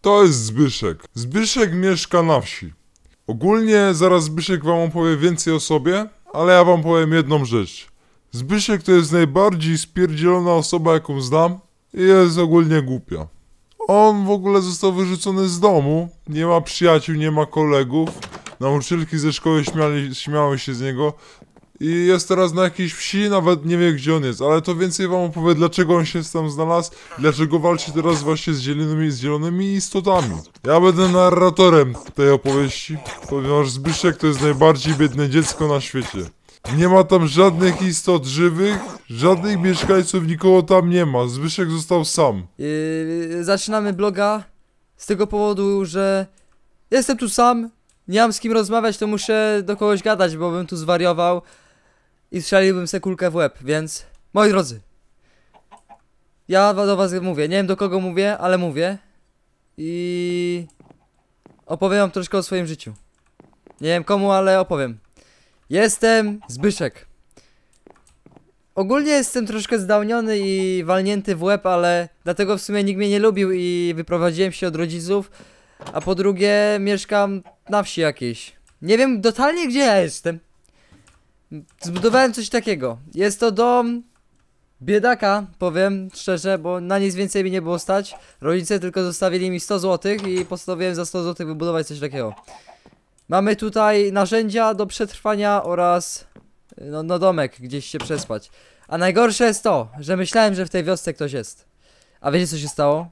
To jest Zbyszek. Zbyszek mieszka na wsi. Ogólnie zaraz Zbyszek wam opowie więcej o sobie, ale ja wam powiem jedną rzecz. Zbyszek to jest najbardziej spierdzielona osoba, jaką znam i jest ogólnie głupia. On w ogóle został wyrzucony z domu, nie ma przyjaciół, nie ma kolegów. Nauczycielki ze szkoły śmiali, śmiały się z niego, i jest teraz na jakiejś wsi, nawet nie wie gdzie on jest, ale to więcej wam opowie dlaczego on się tam znalazł, dlaczego walczy teraz właśnie z zielonymi, z zielonymi istotami. Ja będę narratorem tej opowieści, ponieważ Zbyszek to jest najbardziej biedne dziecko na świecie. Nie ma tam żadnych istot żywych, żadnych mieszkańców, nikogo tam nie ma. Zbyszek został sam. Yy, zaczynamy bloga z tego powodu, że jestem tu sam, nie mam z kim rozmawiać, to muszę do kogoś gadać, bo bym tu zwariował i strzeliłbym se kulkę w łeb, więc... Moi drodzy! Ja do was mówię, nie wiem do kogo mówię, ale mówię. I... Opowiem wam troszkę o swoim życiu. Nie wiem komu, ale opowiem. Jestem Zbyszek. Ogólnie jestem troszkę zdałniony i walnięty w łeb, ale dlatego w sumie nikt mnie nie lubił i wyprowadziłem się od rodziców. A po drugie mieszkam na wsi jakiejś. Nie wiem totalnie gdzie ja jestem. Zbudowałem coś takiego. Jest to dom biedaka, powiem szczerze, bo na nic więcej mi nie było stać. Rodzice tylko zostawili mi 100 zł i postanowiłem za 100 zł wybudować coś takiego. Mamy tutaj narzędzia do przetrwania oraz no, no domek, gdzieś się przespać. A najgorsze jest to, że myślałem, że w tej wiosce ktoś jest. A wiecie co się stało?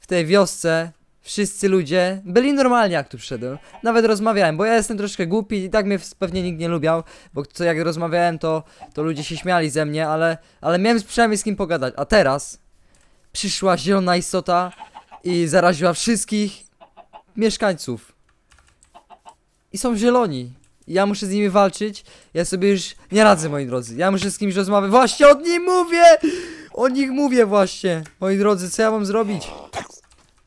W tej wiosce wszyscy ludzie byli normalni jak tu przyszedłem. Nawet rozmawiałem, bo ja jestem troszkę głupi i tak mnie pewnie nikt nie lubiał, bo co jak rozmawiałem to, to ludzie się śmiali ze mnie, ale, ale miałem przynajmniej z kim pogadać. A teraz przyszła zielona istota i zaraziła wszystkich mieszkańców. I są zieloni. Ja muszę z nimi walczyć. Ja sobie już nie radzę, moi drodzy. Ja muszę z kimś rozmawiać. Właśnie o nich mówię! O nich mówię właśnie. Moi drodzy, co ja mam zrobić?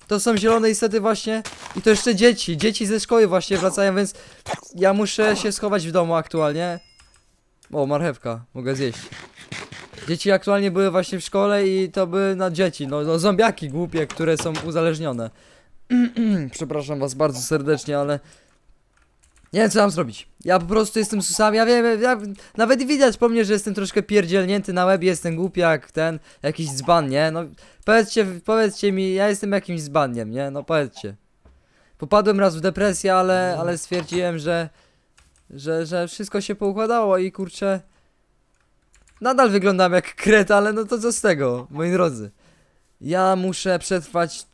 To są zielone istety właśnie i to jeszcze dzieci, dzieci ze szkoły właśnie wracają, więc ja muszę się schować w domu aktualnie. O, marchewka, mogę zjeść. Dzieci aktualnie były właśnie w szkole i to były na dzieci, no, no zombiaki głupie, które są uzależnione. Przepraszam was bardzo serdecznie, ale nie wiem co mam zrobić. Ja po prostu jestem susami, ja wiem, ja, nawet widać po mnie, że jestem troszkę pierdzielnięty na łebie, jestem głupi jak ten, jakiś dzban, nie? No powiedzcie, powiedzcie mi, ja jestem jakimś dzbaniem, nie? No powiedzcie. Popadłem raz w depresję, ale, mhm. ale stwierdziłem, że, że, że wszystko się poukładało i kurczę... Nadal wyglądam jak kret, ale no to co z tego, moi drodzy. Ja muszę przetrwać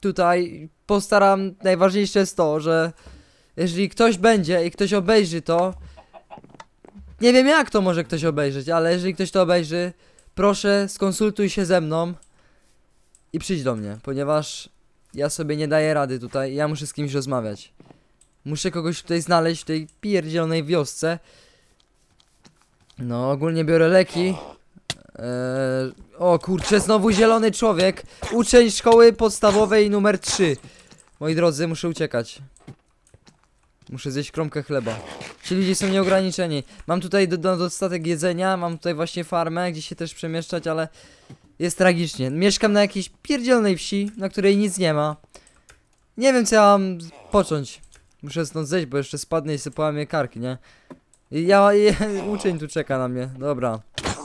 tutaj, postaram, najważniejsze jest to, że jeżeli ktoś będzie i ktoś obejrzy to, nie wiem jak to może ktoś obejrzeć, ale jeżeli ktoś to obejrzy, proszę skonsultuj się ze mną i przyjdź do mnie, ponieważ ja sobie nie daję rady tutaj, ja muszę z kimś rozmawiać. Muszę kogoś tutaj znaleźć, w tej pierdzielonej wiosce. No, ogólnie biorę leki. Eee, o kurczę, znowu zielony człowiek. Uczeń szkoły podstawowej numer 3. Moi drodzy, muszę uciekać. Muszę zjeść kromkę chleba. Ci ludzie są nieograniczeni. Mam tutaj do, dostatek jedzenia, mam tutaj właśnie farmę, gdzie się też przemieszczać, ale jest tragicznie. Mieszkam na jakiejś pierdzielnej wsi, na której nic nie ma. Nie wiem, co ja mam począć. Muszę stąd zejść, bo jeszcze spadnę i sypała mnie kark, nie? I ja, ja, uczeń tu czeka na mnie. Dobra.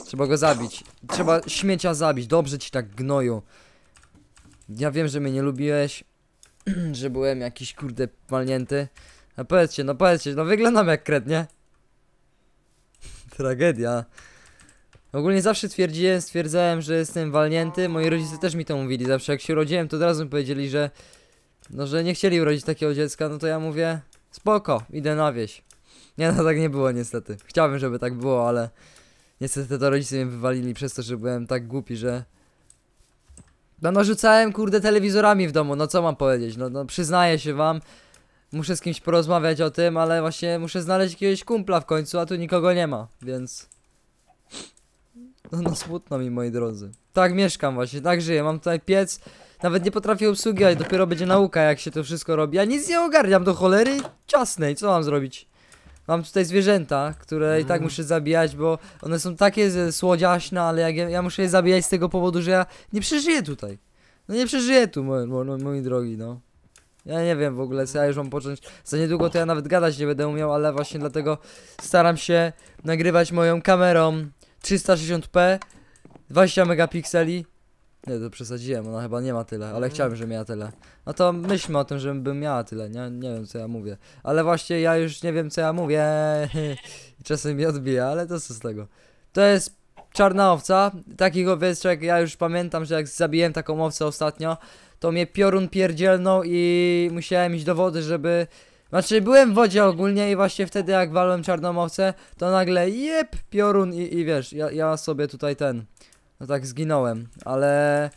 Trzeba go zabić. Trzeba śmiecia zabić. Dobrze ci tak gnoju. Ja wiem, że mnie nie lubiłeś, że byłem jakiś kurde palnięty. No powiedzcie, no powiedzcie, no wyglądam jak kret, nie? Tragedia. Ogólnie zawsze twierdziłem, stwierdzałem, że jestem walnięty. Moi rodzice też mi to mówili zawsze. Jak się urodziłem, to od razu mi powiedzieli, że... No, że nie chcieli urodzić takiego dziecka, no to ja mówię... Spoko, idę na wieś. Nie, no tak nie było niestety. Chciałbym, żeby tak było, ale... Niestety to rodzice mnie wywalili przez to, że byłem tak głupi, że... No, no rzucałem, kurde, telewizorami w domu, no co mam powiedzieć? No, no przyznaję się wam... Muszę z kimś porozmawiać o tym, ale właśnie muszę znaleźć jakiegoś kumpla w końcu, a tu nikogo nie ma, więc... No, no smutno mi, moi drodzy. Tak mieszkam właśnie, tak żyję. Mam tutaj piec, nawet nie potrafię obsługiwać, dopiero będzie nauka, jak się to wszystko robi. Ja nic nie ogarniam, do cholery ciasnej, co mam zrobić? Mam tutaj zwierzęta, które i tak mm. muszę zabijać, bo one są takie słodziaśne, ale jak ja, ja muszę je zabijać z tego powodu, że ja nie przeżyję tutaj. No nie przeżyję tu, moi, moi, moi drogi, no. Ja nie wiem w ogóle, co ja już mam począć. Za niedługo to ja nawet gadać nie będę umiał, ale właśnie dlatego staram się nagrywać moją kamerą 360p 20 megapikseli. Nie, to przesadziłem, ona chyba nie ma tyle, ale mhm. chciałem, żeby miała tyle. No to myślmy o tym, żebym miała tyle, nie, nie wiem co ja mówię. Ale właśnie ja już nie wiem co ja mówię. Czasem mi odbija, ale to co z tego. To jest czarna owca, takich owieczek ja już pamiętam, że jak zabiłem taką owcę ostatnio, to mnie piorun pierdzielnął i musiałem iść do wody, żeby... Znaczy byłem w wodzie ogólnie i właśnie wtedy jak walłem czarnomowce, to nagle jep, piorun i, i wiesz, ja, ja sobie tutaj ten... No tak zginąłem, ale...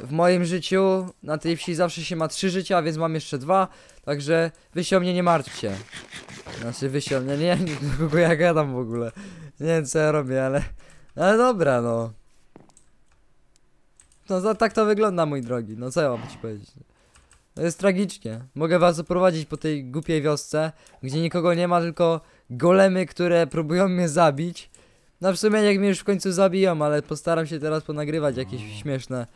W moim życiu na tej wsi zawsze się ma trzy życia, więc mam jeszcze dwa, także wy mnie nie martwcie. Znaczy wy nie, nie, kogo ja gadam w ogóle. Nie wiem co ja robię, ale... Ale dobra no. No tak to wygląda, mój drogi. No co ja mam ci powiedzieć? To jest tragicznie. Mogę was oprowadzić po tej głupiej wiosce, gdzie nikogo nie ma, tylko golemy, które próbują mnie zabić. No w sumie jak mnie już w końcu zabiją, ale postaram się teraz ponagrywać jakieś no. śmieszne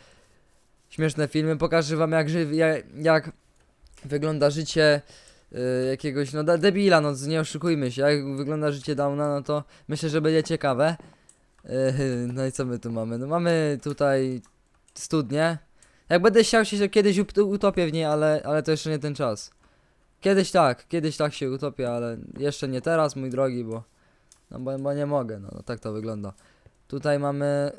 śmieszne filmy. Pokażę wam jak, ży jak, jak wygląda życie y, jakiegoś, no debila, no nie oszukujmy się, jak wygląda życie dawna, no to myślę, że będzie ciekawe. Y, no i co my tu mamy? No mamy tutaj studnie, Jak będę chciał się, kiedyś utopię w niej, ale, ale to jeszcze nie ten czas. Kiedyś tak, kiedyś tak się utopię, ale jeszcze nie teraz, mój drogi, bo... No bo, bo nie mogę, no, no tak to wygląda. Tutaj mamy...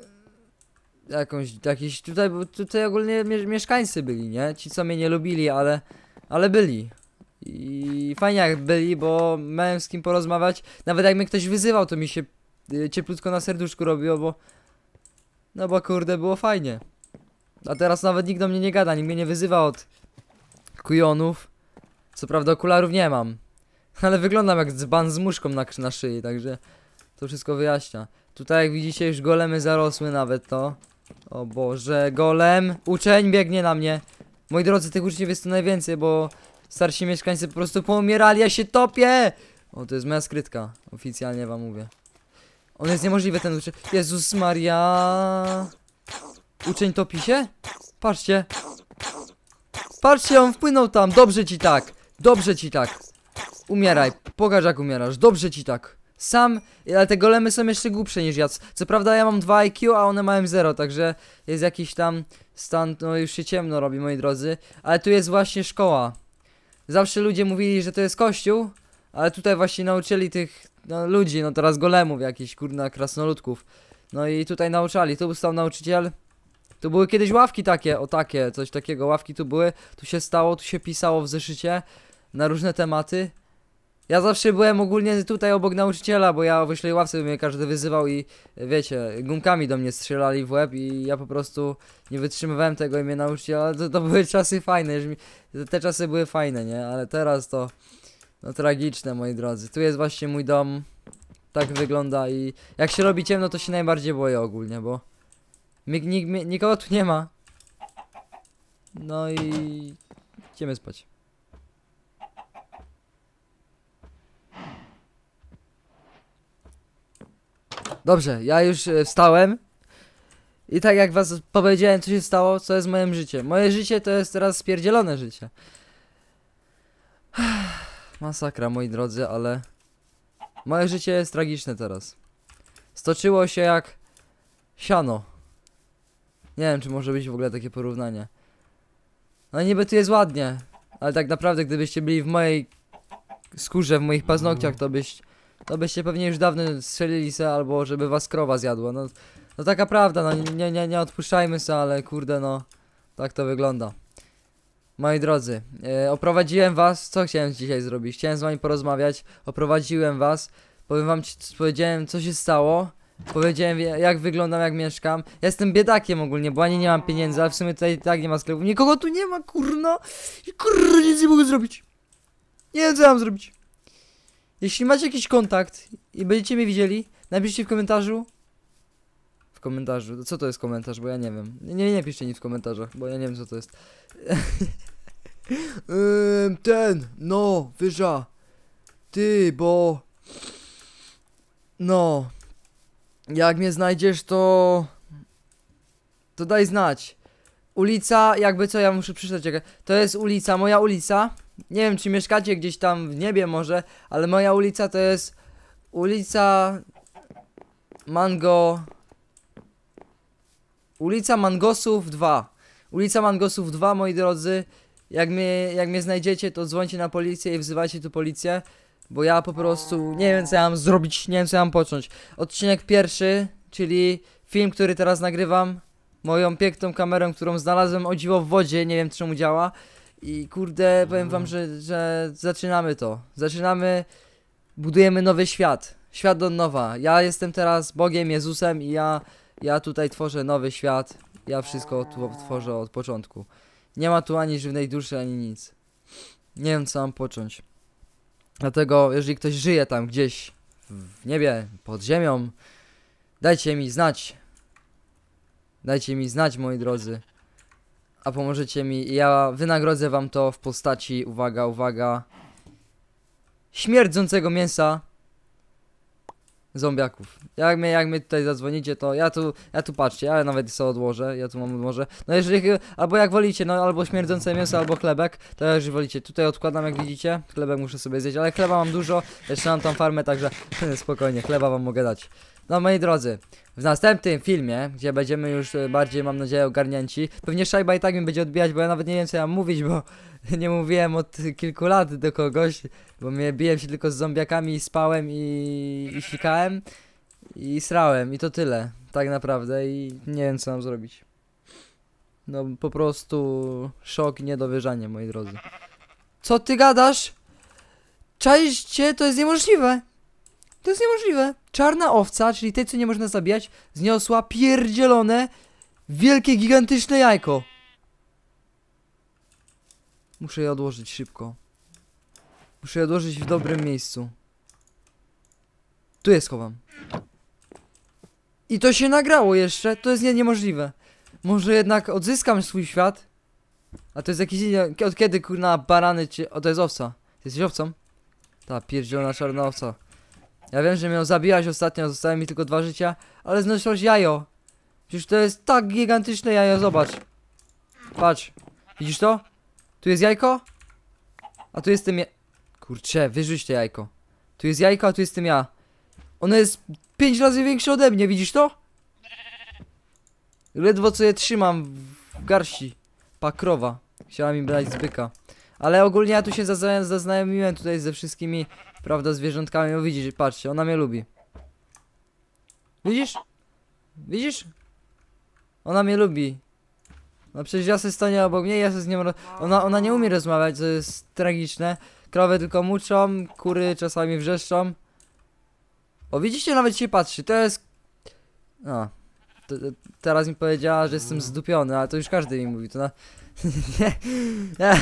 Jakąś, jakiś... Tutaj, tutaj ogólnie mieszkańcy byli, nie? Ci, co mnie nie lubili, ale... Ale byli. I fajnie jak byli, bo miałem z kim porozmawiać. Nawet jak mnie ktoś wyzywał, to mi się y, cieplutko na serduszku robiło, bo... No bo kurde, było fajnie. A teraz nawet nikt do mnie nie gada, nikt mnie nie wyzywa od kujonów. Co prawda okularów nie mam. Ale wyglądam jak dzban z muszką na, na szyi, także to wszystko wyjaśnia. Tutaj jak widzicie już golemy zarosły nawet to. O Boże, golem! Uczeń biegnie na mnie. Moi drodzy, tych uczniów jest tu najwięcej, bo starsi mieszkańcy po prostu poumierali, ja się topię! O, to jest moja skrytka, oficjalnie wam mówię. On jest niemożliwy ten uczeń. Jezus Maria! Uczeń to pisie? Patrzcie. Patrzcie, on wpłynął tam. Dobrze ci tak. Dobrze ci tak. Umieraj. Pokaż jak umierasz. Dobrze ci tak. Sam, ale te golemy są jeszcze głupsze niż ja. Co prawda ja mam 2 IQ, a one mają 0, także jest jakiś tam stan, no już się ciemno robi, moi drodzy. Ale tu jest właśnie szkoła. Zawsze ludzie mówili, że to jest kościół, ale tutaj właśnie nauczyli tych no, ludzi, no teraz golemów jakichś, kurna, krasnoludków. No i tutaj nauczali, tu stał nauczyciel, tu były kiedyś ławki takie, o takie, coś takiego, ławki tu były, tu się stało, tu się pisało w zeszycie na różne tematy. Ja zawsze byłem ogólnie tutaj obok nauczyciela, bo ja w ławce, ławce mnie każdy wyzywał i wiecie, gumkami do mnie strzelali w łeb i ja po prostu nie wytrzymywałem tego i mnie ale to, to były czasy fajne, mi, te czasy były fajne, nie? Ale teraz to, no tragiczne moi drodzy. Tu jest właśnie mój dom, tak wygląda i jak się robi ciemno to się najbardziej boję ogólnie, bo nikogo tu nie ma. No i... Idziemy spać. Dobrze, ja już e, wstałem. I tak jak was powiedziałem, co się stało, co jest moim życiem. Moje życie to jest teraz spierdzielone życie. Masakra, moi drodzy, ale... Moje życie jest tragiczne teraz. Stoczyło się jak... Siano. Nie wiem, czy może być w ogóle takie porównanie. No niby tu jest ładnie, ale tak naprawdę gdybyście byli w mojej skórze, w moich paznokciach, to, byś, to byście pewnie już dawno strzelili se, albo żeby was krowa zjadła. No, no taka prawda, no nie, nie, nie odpuszczajmy se, ale kurde no, tak to wygląda. Moi drodzy, e, oprowadziłem was, co chciałem dzisiaj zrobić? Chciałem z wami porozmawiać, oprowadziłem was, powiem wam, powiedziałem co się stało, Powiedziałem jak wyglądam, jak mieszkam. jestem biedakiem ogólnie, bo ani nie mam pieniędzy, ale w sumie tutaj i tak nie ma sklepu. Nikogo tu nie ma, kurno! Kurno, nic nie mogę zrobić. Nie wiem, co mam zrobić. Jeśli macie jakiś kontakt i będziecie mnie widzieli, napiszcie w komentarzu. W komentarzu. Co to jest komentarz, bo ja nie wiem. Nie, nie piszcie nic w komentarzach, bo ja nie wiem, co to jest. ten, no, wyża. Ty, bo... No... Jak mnie znajdziesz, to... To daj znać. Ulica, jakby co, ja muszę przeczytać. To jest ulica, moja ulica. Nie wiem, czy mieszkacie gdzieś tam w niebie może, ale moja ulica to jest ulica Mango... Ulica Mangosów 2. Ulica Mangosów 2, moi drodzy. Jak mnie, jak mnie znajdziecie, to dzwońcie na policję i wzywajcie tu policję. Bo ja po prostu nie wiem co ja mam zrobić, nie wiem co ja mam począć. Odcinek pierwszy, czyli film, który teraz nagrywam moją piękną kamerą, którą znalazłem o dziwo w wodzie, nie wiem czemu działa. I kurde, powiem wam, że, że zaczynamy to. Zaczynamy, budujemy nowy świat. Świat od nowa. Ja jestem teraz Bogiem, Jezusem i ja, ja tutaj tworzę nowy świat. Ja wszystko tu tworzę od początku. Nie ma tu ani żywnej duszy, ani nic. Nie wiem co mam począć. Dlatego, jeżeli ktoś żyje tam gdzieś w niebie, pod ziemią, dajcie mi znać. Dajcie mi znać, moi drodzy. A pomożecie mi i ja wynagrodzę wam to w postaci, uwaga, uwaga, śmierdzącego mięsa zombiaków. Jak mnie, jak mnie tutaj zadzwonicie, to ja tu, ja tu patrzcie, ja nawet sobie odłożę, ja tu mam odłożę. No jeżeli, albo jak wolicie, no albo śmierdzące mięso, albo chlebek, to jeżeli wolicie. Tutaj odkładam, jak widzicie, chlebek muszę sobie zjeść, ale chleba mam dużo, jeszcze mam tam farmę, także spokojnie, chleba wam mogę dać. No moi drodzy, w następnym filmie, gdzie będziemy już e, bardziej, mam nadzieję, ogarnięci, pewnie szajba i tak mi będzie odbijać, bo ja nawet nie wiem, co ja mam mówić, bo nie mówiłem od kilku lat do kogoś, bo mnie biłem się tylko z zombiakami spałem i, i sikałem i srałem i to tyle, tak naprawdę i nie wiem, co mam zrobić. No po prostu szok i niedowierzanie, moi drodzy. Co ty gadasz? Cześć, to jest niemożliwe. To jest niemożliwe. Czarna owca, czyli tej, co nie można zabijać, zniosła pierdzielone, wielkie, gigantyczne jajko. Muszę je odłożyć szybko. Muszę je odłożyć w dobrym miejscu. Tu je schowam. I to się nagrało jeszcze, to jest nie, niemożliwe. Może jednak odzyskam swój świat? A to jest jakiś inny, od kiedy kurna barany cię, o to jest owca. Jesteś owcą? Ta pierdzielona czarna owca. Ja wiem, że miał zabijać ostatnio, zostały mi tylko dwa życia, ale znosiłaś jajo. Przecież to jest tak gigantyczne jajo, zobacz. Patrz. Widzisz to? Tu jest jajko? A tu jestem ja... Kurczę, wyrzuć to jajko. Tu jest jajko, a tu jestem ja. Ono jest pięć razy większe ode mnie, widzisz to? Ledwo co je trzymam w garści. Pakrowa. Chciała mi brać zbyka. Ale ogólnie ja tu się zaznajomiłem tutaj ze wszystkimi, prawda, zwierzątkami. O, widzisz, patrzcie, ona mnie lubi. Widzisz? Widzisz? Ona mnie lubi. No przecież ja se stanie obok mnie, ja se z nią... Ona, ona nie umie rozmawiać, co jest tragiczne. Krowy tylko muczą, kury czasami wrzeszczą. O, widzicie, nawet się patrzy, to jest... No. To, to, teraz mi powiedziała, że jestem zdupiony, ale to już każdy mi mówi, to na... nie.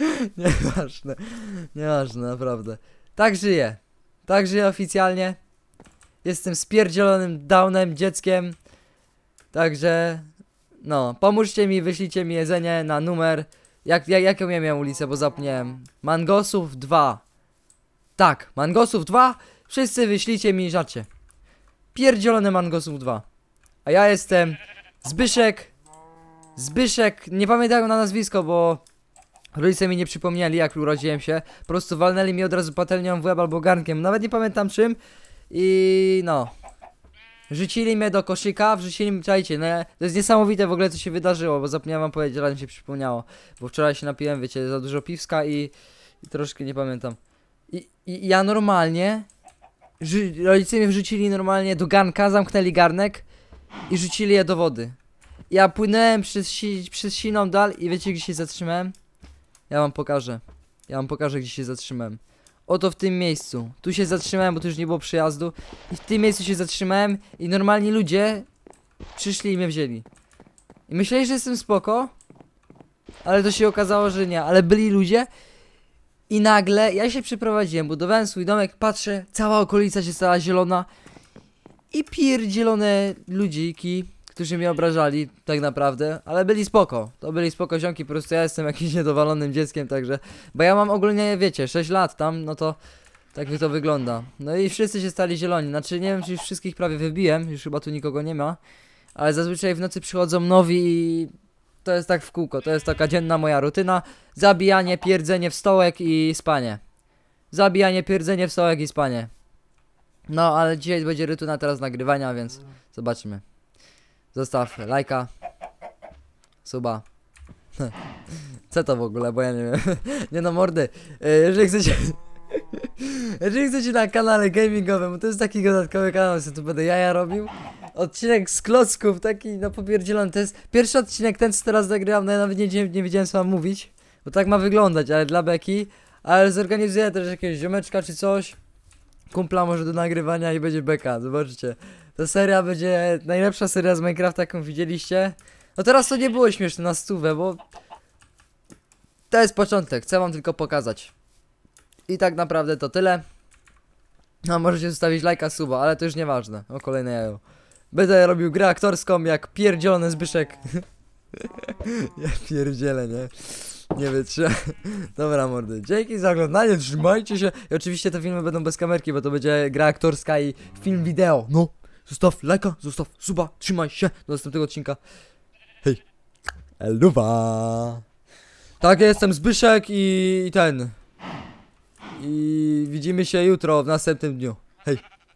Nieważne. Nieważne, naprawdę. Tak żyję. Tak żyję oficjalnie. Jestem spierdzielonym downem, dzieckiem. Także... No, pomóżcie mi, wyślijcie mi jedzenie na numer... Jak, jak, jaką ja miałem ulicę, bo zapomniałem. Mangosów 2. Tak, Mangosów 2. Wszyscy wyślijcie mi żarcie. Pierdzielony Mangosów 2. A ja jestem Zbyszek. Zbyszek, nie pamiętam na nazwisko, bo Rodzice mi nie przypomnieli, jak urodziłem się. Po prostu walnęli mi od razu patelnią w łeb albo garnkiem. Nawet nie pamiętam czym. I no. Rzucili mnie do koszyka, wrzucili mi, czajcie, no, to jest niesamowite w ogóle co się wydarzyło, bo zapomniałem wam powiedzieć, ale mi się przypomniało. Bo wczoraj się napiłem, wiecie, za dużo piwska i, i troszkę nie pamiętam. I, i ja normalnie, ży, rodzice mnie wrzucili normalnie do garnka, zamknęli garnek i rzucili je do wody. Ja płynąłem przez, przez siną dal i wiecie gdzie się zatrzymałem? Ja wam pokażę. Ja wam pokażę, gdzie się zatrzymałem. Oto w tym miejscu. Tu się zatrzymałem, bo tu już nie było przejazdu. I w tym miejscu się zatrzymałem i normalni ludzie przyszli i mnie wzięli. I myśleli, że jestem spoko, ale to się okazało, że nie. Ale byli ludzie i nagle ja się przeprowadziłem, budowałem swój domek, patrzę, cała okolica się stała zielona i pierdzielone ludziki którzy mnie obrażali, tak naprawdę, ale byli spoko, to byli spoko ziomki, po prostu ja jestem jakimś niedowalonym dzieckiem, także, bo ja mam ogólnie, wiecie, 6 lat tam, no to tak to wygląda. No i wszyscy się stali zieloni, znaczy nie wiem, czy już wszystkich prawie wybiłem, już chyba tu nikogo nie ma, ale zazwyczaj w nocy przychodzą nowi i to jest tak w kółko, to jest taka dzienna moja rutyna, zabijanie, pierdzenie w stołek i spanie. Zabijanie, pierdzenie w stołek i spanie. No, ale dzisiaj będzie rytuna teraz nagrywania, więc zobaczmy. Zostaw lajka. Suba. Co to w ogóle, bo ja nie wiem. Nie no mordy. E, jeżeli chcecie... Jeżeli chcecie na kanale gamingowym, to jest taki dodatkowy kanał, co tu będę jaja robił. Odcinek z klocków, taki no popierdzielony. To jest pierwszy odcinek, ten co teraz nagrywam, no ja nawet nie, nie wiedziałem co mam mówić. Bo tak ma wyglądać, ale dla beki. Ale zorganizuję też jakieś ziomeczka czy coś kumpla może do nagrywania i będzie beka, zobaczycie. Ta seria będzie najlepsza seria z Minecrafta, jaką widzieliście. No teraz to nie było śmieszne na stówę, bo... To jest początek, chcę wam tylko pokazać. I tak naprawdę to tyle. No możecie zostawić lajka, suba, ale to już nieważne. O kolejne jajo. Będę robił grę aktorską jak pierdzielony Zbyszek. ja pierdzielę, nie? nie wytrzymałem. Dobra, mordy. Dzięki za oglądanie, trzymajcie się. I oczywiście te filmy będą bez kamerki, bo to będzie gra aktorska i film wideo. No, zostaw lajka, zostaw suba, trzymaj się. Do następnego odcinka. Hej. Eluwa. Tak, ja jestem Zbyszek i, i ten. I widzimy się jutro w następnym dniu. Hej.